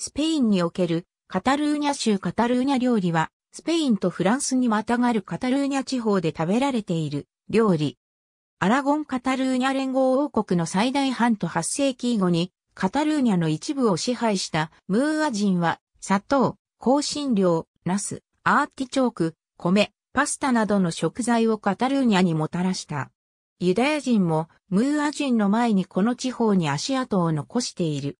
スペインにおけるカタルーニャ州カタルーニャ料理は、スペインとフランスにまたがるカタルーニャ地方で食べられている料理。アラゴン・カタルーニャ連合王国の最大半と8世紀以後に、カタルーニャの一部を支配したムーア人は、砂糖、香辛料、ナス、アーティチョーク、米、パスタなどの食材をカタルーニャにもたらした。ユダヤ人もムーア人の前にこの地方に足跡を残している。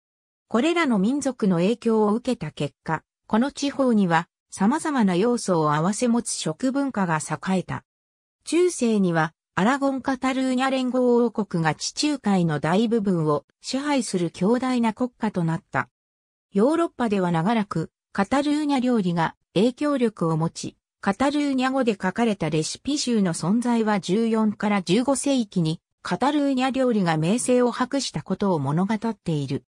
これらの民族の影響を受けた結果、この地方には様々な要素を併せ持つ食文化が栄えた。中世にはアラゴン・カタルーニャ連合王国が地中海の大部分を支配する強大な国家となった。ヨーロッパでは長らくカタルーニャ料理が影響力を持ち、カタルーニャ語で書かれたレシピ集の存在は14から15世紀にカタルーニャ料理が名声を博したことを物語っている。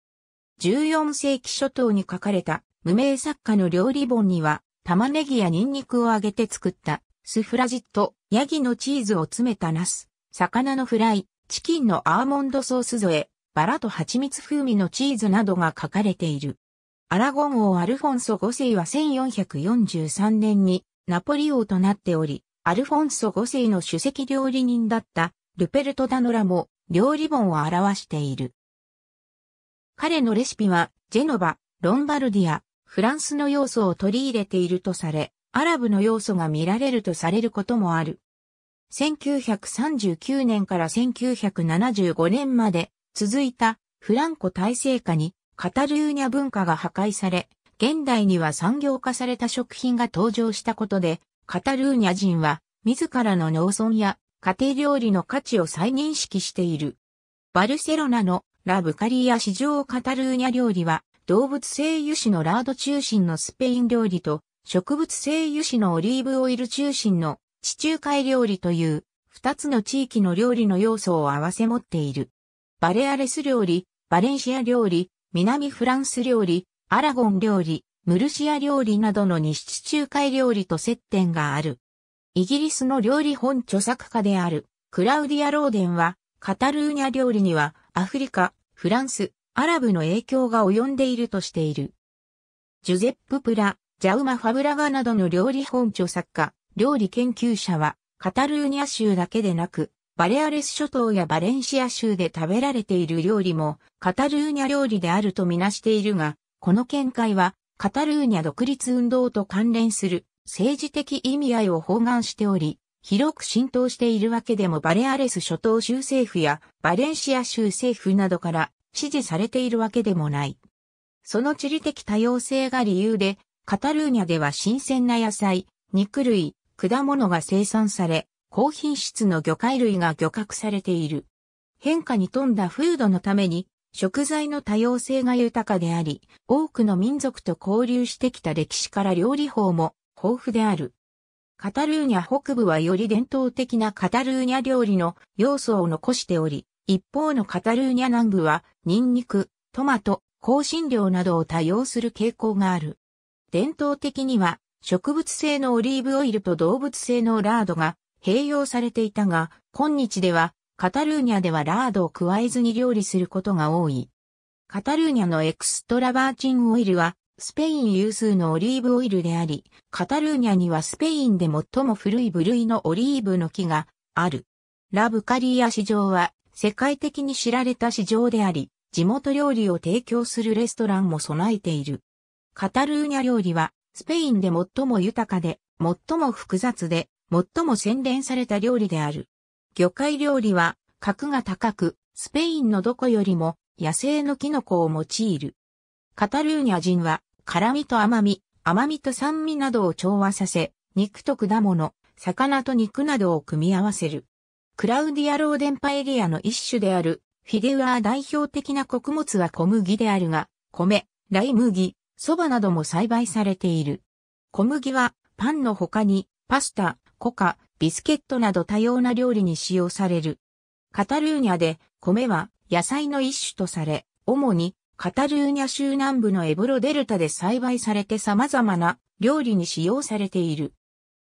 14世紀初頭に書かれた無名作家の料理本には、玉ねぎやニンニクを揚げて作ったスフラジット、ヤギのチーズを詰めたナス、魚のフライ、チキンのアーモンドソース添え、バラと蜂蜜風味のチーズなどが書かれている。アラゴン王アルフォンソ5世は1443年にナポリ王となっており、アルフォンソ5世の首席料理人だったルペルト・ダノラも料理本を表している。彼のレシピは、ジェノバ、ロンバルディア、フランスの要素を取り入れているとされ、アラブの要素が見られるとされることもある。1939年から1975年まで続いたフランコ体制下にカタルーニャ文化が破壊され、現代には産業化された食品が登場したことで、カタルーニャ人は自らの農村や家庭料理の価値を再認識している。バルセロナのラ・ブカリア市場カタルーニャ料理は、動物性油脂のラード中心のスペイン料理と、植物性油脂のオリーブオイル中心の地中海料理という、二つの地域の料理の要素を合わせ持っている。バレアレス料理、バレンシア料理、南フランス料理、アラゴン料理、ムルシア料理などの西地中海料理と接点がある。イギリスの料理本著作家である、クラウディア・ローデンは、カタルーニャ料理には、アフリカ、フランス、アラブの影響が及んでいるとしている。ジュゼップ・プラ、ジャウマ・ファブラガなどの料理本著作家、料理研究者は、カタルーニャ州だけでなく、バレアレス諸島やバレンシア州で食べられている料理も、カタルーニャ料理であるとみなしているが、この見解は、カタルーニャ独立運動と関連する政治的意味合いを包含しており、広く浸透しているわけでもバレアレス諸島州政府やバレンシア州政府などから支持されているわけでもない。その地理的多様性が理由で、カタルーニャでは新鮮な野菜、肉類、果物が生産され、高品質の魚介類が漁獲されている。変化に富んだ風土のために、食材の多様性が豊かであり、多くの民族と交流してきた歴史から料理法も豊富である。カタルーニャ北部はより伝統的なカタルーニャ料理の要素を残しており、一方のカタルーニャ南部は、ニンニク、トマト、香辛料などを多用する傾向がある。伝統的には、植物性のオリーブオイルと動物性のラードが併用されていたが、今日では、カタルーニャではラードを加えずに料理することが多い。カタルーニャのエクストラバーチンオイルは、スペイン有数のオリーブオイルであり、カタルーニャにはスペインで最も古い部類のオリーブの木がある。ラブカリア市場は世界的に知られた市場であり、地元料理を提供するレストランも備えている。カタルーニャ料理はスペインで最も豊かで、最も複雑で、最も洗練された料理である。魚介料理は格が高く、スペインのどこよりも野生のキノコを用いる。カタルーニャ人は辛味と甘味、甘味と酸味などを調和させ、肉と果物、魚と肉などを組み合わせる。クラウディアローデンパエリアの一種である、フィデュアー代表的な穀物は小麦であるが、米、ライ麦、蕎麦なども栽培されている。小麦はパンの他にパスタ、コカ、ビスケットなど多様な料理に使用される。カタルーニャで米は野菜の一種とされ、主にカタルーニャ州南部のエブロデルタで栽培されて様々な料理に使用されている。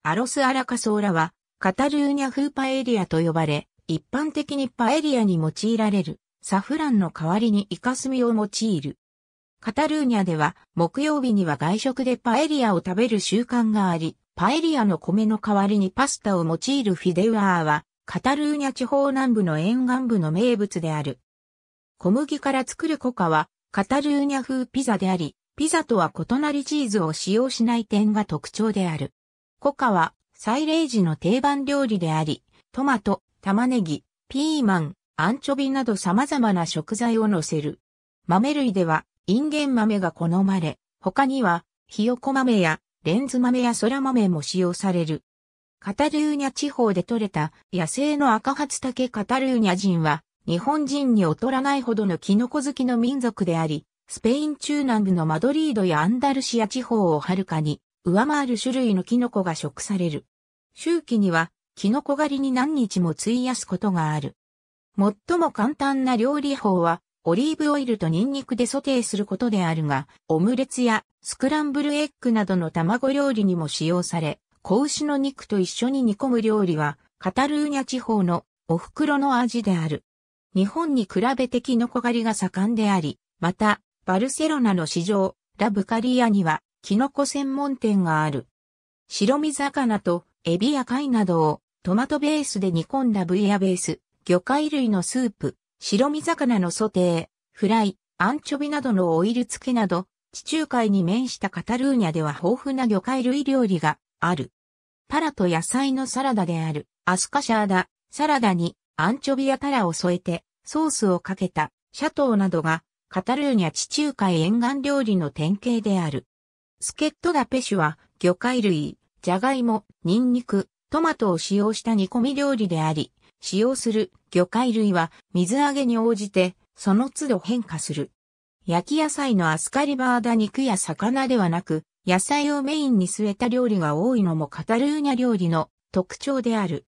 アロス・アラカソーラはカタルーニャ風パエリアと呼ばれ、一般的にパエリアに用いられるサフランの代わりにイカスミを用いる。カタルーニャでは木曜日には外食でパエリアを食べる習慣があり、パエリアの米の代わりにパスタを用いるフィデュアーは、カタルーニャ地方南部の沿岸部の名物である。小麦から作るコカは、カタルーニャ風ピザであり、ピザとは異なりチーズを使用しない点が特徴である。コカは、サイレージの定番料理であり、トマト、玉ねぎ、ピーマン、アンチョビなど様々な食材を乗せる。豆類では、インゲン豆が好まれ、他には、ひよこ豆や、レンズ豆やそら豆も使用される。カタルーニャ地方で採れた野生の赤初竹カタルーニャ人は、日本人に劣らないほどのキノコ好きの民族であり、スペイン中南部のマドリードやアンダルシア地方をはるかに上回る種類のキノコが食される。周期にはキノコ狩りに何日も費やすことがある。最も簡単な料理法は、オリーブオイルとニンニクでソテーすることであるが、オムレツやスクランブルエッグなどの卵料理にも使用され、子牛の肉と一緒に煮込む料理は、カタルーニャ地方のお袋の味である。日本に比べてキノコ狩りが盛んであり、また、バルセロナの市場、ラブカリアには、キノコ専門店がある。白身魚とエビや貝などをトマトベースで煮込んだブイヤベース、魚介類のスープ、白身魚のソテー、フライ、アンチョビなどのオイル漬けなど、地中海に面したカタルーニャでは豊富な魚介類料理がある。パラと野菜のサラダであるアスカシャーダ、サラダにアンチョビやタラを添えて、ソースをかけた、シャトーなどが、カタルーニャ地中海沿岸料理の典型である。スケットダペシュは、魚介類、ジャガイモ、ニンニク、トマトを使用した煮込み料理であり、使用する魚介類は水揚げに応じてその都度変化する。焼き野菜のアスカリバーダ肉や魚ではなく、野菜をメインに据えた料理が多いのもカタルーニャ料理の特徴である。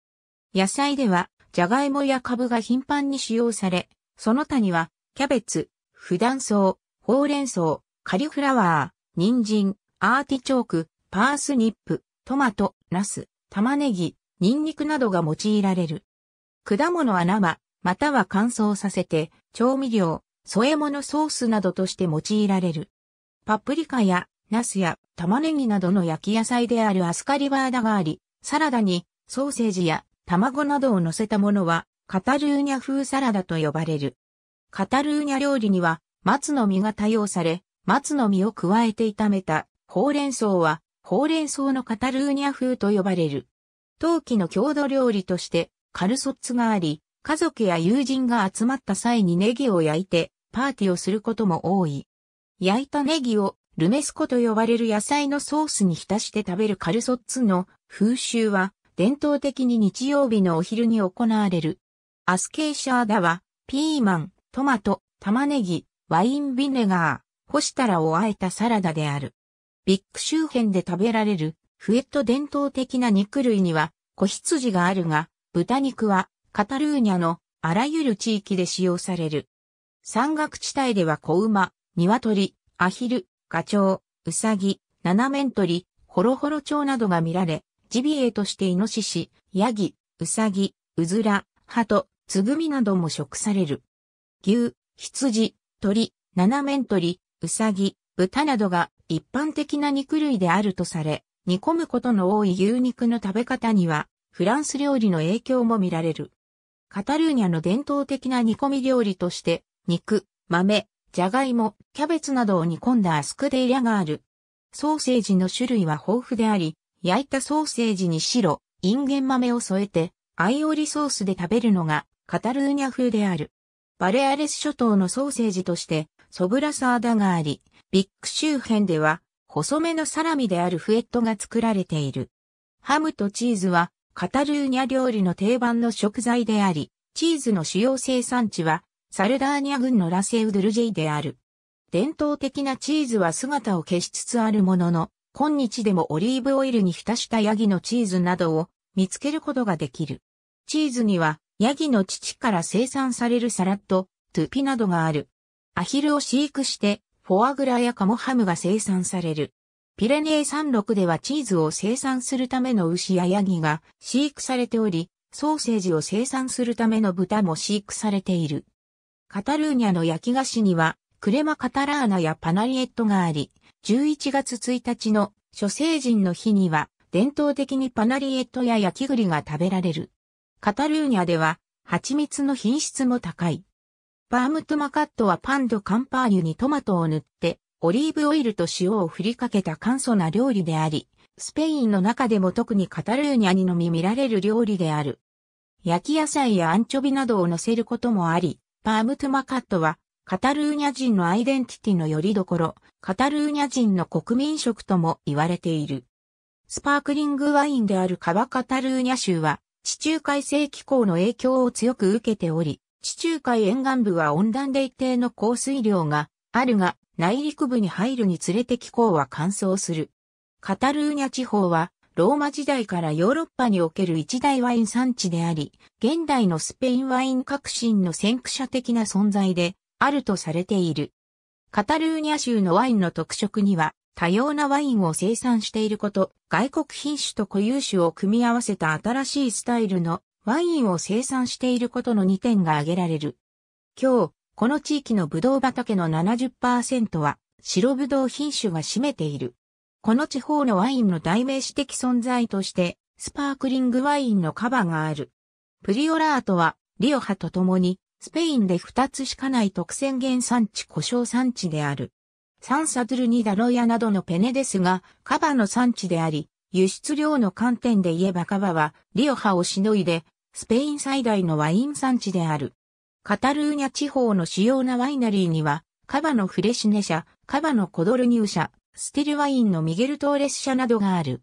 野菜ではジャガイモやカブが頻繁に使用され、その他には、キャベツ、普段草、ほうれん草、カリフラワー、人参、アーティチョーク、パースニップ、トマト、ナス、玉ねぎ、ニンニクなどが用いられる。果物は生、または乾燥させて、調味料、添え物ソースなどとして用いられる。パプリカや、ナスや玉ねぎなどの焼き野菜であるアスカリバーダがあり、サラダにソーセージや卵などを乗せたものは、カタルーニャ風サラダと呼ばれる。カタルーニャ料理には、松の実が多用され、松の実を加えて炒めた、ほうれん草は、ほうれん草のカタルーニャ風と呼ばれる。陶器の郷土料理として、カルソッツがあり、家族や友人が集まった際にネギを焼いて、パーティーをすることも多い。焼いたネギを、ルメスコと呼ばれる野菜のソースに浸して食べるカルソッツの風習は、伝統的に日曜日のお昼に行われる。アスケーシャーダは、ピーマン、トマト、玉ねぎ、ワインビネガー、干したらをあえたサラダである。ビッグ周辺で食べられる、フエット伝統的な肉類には、子羊があるが、豚肉は、カタルーニャのあらゆる地域で使用される。山岳地帯では子馬、鶏、アヒル、ガチョウ、ウサギ、ナナメントリ、ホロホロウなどが見られ、ジビエとしてイノシシ、ヤギ、ウサギ、ウズラ、ハト、ツグミなども食される。牛、羊、鳥、七面鳥、ウサギ、豚などが一般的な肉類であるとされ、煮込むことの多い牛肉の食べ方には、フランス料理の影響も見られる。カタルーニャの伝統的な煮込み料理として、肉、豆、じゃがいも、キャベツなどを煮込んだアスクデイラがある。ソーセージの種類は豊富であり、焼いたソーセージに白、インゲン豆を添えて、アイオリソースで食べるのが、カタルーニャ風である。バレアレス諸島のソーセージとして、ソブラサーダがあり、ビッグ周辺では、細めのサラミであるフエットが作られている。ハムとチーズは、カタルーニャ料理の定番の食材であり、チーズの主要生産地は、サルダーニャ郡のラセウドルジェイである。伝統的なチーズは姿を消しつつあるものの、今日でもオリーブオイルに浸したヤギのチーズなどを見つけることができる。チーズにはヤギの乳から生産されるサラット、トゥピなどがある。アヒルを飼育してフォアグラやカモハムが生産される。ピレネー山麓ではチーズを生産するための牛やヤギが飼育されており、ソーセージを生産するための豚も飼育されている。カタルーニャの焼き菓子には、クレマカタラーナやパナリエットがあり、11月1日の諸聖人の日には、伝統的にパナリエットや焼き栗が食べられる。カタルーニャでは、蜂蜜の品質も高い。パームトマカットはパンドカンパーニュにトマトを塗って、オリーブオイルと塩を振りかけた簡素な料理であり、スペインの中でも特にカタルーニャにのみ見られる料理である。焼き野菜やアンチョビなどを乗せることもあり、パームトゥマカットはカタルーニャ人のアイデンティティのよりどころ、カタルーニャ人の国民食とも言われている。スパークリングワインであるカバカタルーニャ州は、地中海性気候の影響を強く受けており、地中海沿岸部は温暖で一定の降水量があるが、内陸部に入るにつれて気候は乾燥する。カタルーニャ地方は、ローマ時代からヨーロッパにおける一大ワイン産地であり、現代のスペインワイン革新の先駆者的な存在で、あるとされている。カタルーニャ州のワインの特色には、多様なワインを生産していること、外国品種と固有種を組み合わせた新しいスタイルのワインを生産していることの2点が挙げられる。今日、この地域のブドウ畑の70%は白ブドウ品種が占めている。この地方のワインの代名詞的存在として、スパークリングワインのカバがある。プリオラートは、リオハと共に、スペインで2つしかない特選原産地故障産地である。サンサドゥルニダロヤなどのペネですが、カバの産地であり、輸出量の観点で言えばカバは、リオハをしのいで、スペイン最大のワイン産地である。カタルーニャ地方の主要なワイナリーには、カバのフレシネ社、カバのコドルニウ社、スティルワインのミゲルトーレス社などがある。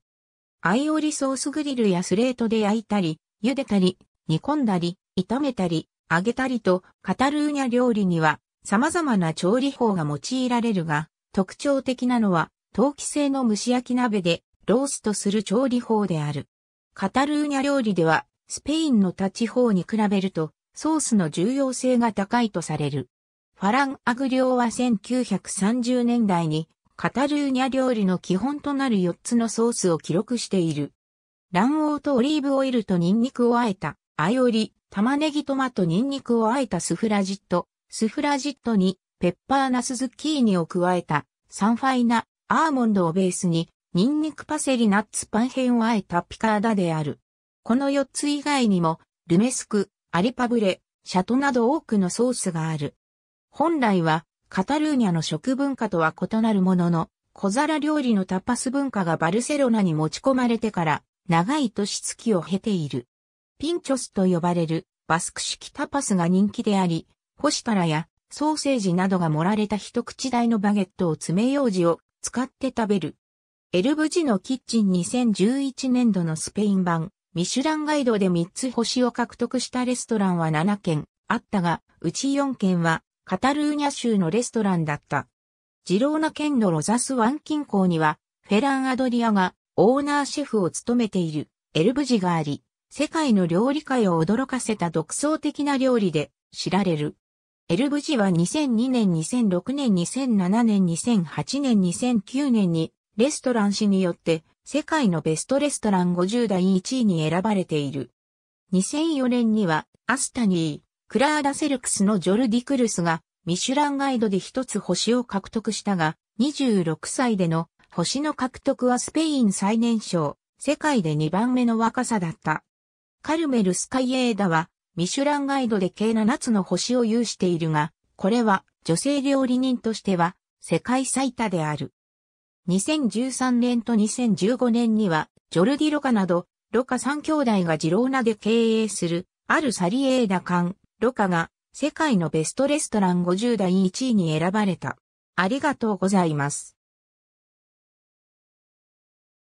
アイオリソースグリルやスレートで焼いたり、茹でたり、煮込んだり、炒めたり、揚げたりと、カタルーニャ料理には様々な調理法が用いられるが、特徴的なのは、陶器製の蒸し焼き鍋でローストする調理法である。カタルーニャ料理では、スペインの立地方に比べると、ソースの重要性が高いとされる。ファラン・アグリョは1930年代に、カタルーニャ料理の基本となる4つのソースを記録している。卵黄とオリーブオイルとニンニクを和えた、アイオリ、玉ねぎトマトニンニクをあえたスフラジット、スフラジットにペッパーナスズッキーニを加えたサンファイナアーモンドをベースにニンニクパセリナッツパンヘンをあえたピカーダである。この4つ以外にもルメスク、アリパブレ、シャトなど多くのソースがある。本来はカタルーニャの食文化とは異なるものの小皿料理のタパス文化がバルセロナに持ち込まれてから長い年月を経ている。ピンチョスと呼ばれるバスク式タパスが人気であり、干したらやソーセージなどが盛られた一口大のバゲットを爪楊枝を使って食べる。エルブジのキッチン2011年度のスペイン版、ミシュランガイドで3つ星を獲得したレストランは7件あったが、うち4件はカタルーニャ州のレストランだった。ジローナ県のロザス湾近郊には、フェラン・アドリアがオーナーシェフを務めているエルブジがあり、世界の料理界を驚かせた独創的な料理で知られる。エルブジは2002年、2006年、2007年、2008年、2009年にレストラン誌によって世界のベストレストラン50代1位に選ばれている。2004年にはアスタニー、クラーダセルクスのジョルディ・クルスがミシュランガイドで一つ星を獲得したが26歳での星の獲得はスペイン最年少、世界で2番目の若さだった。カルメル・スカイエーダは、ミシュランガイドで計7つの星を有しているが、これは女性料理人としては世界最多である。2013年と2015年には、ジョルディ・ロカなど、ロカ3兄弟がジローナで経営する、あるサリエーダ館、ロカが、世界のベストレストラン50代1位に選ばれた。ありがとうございます。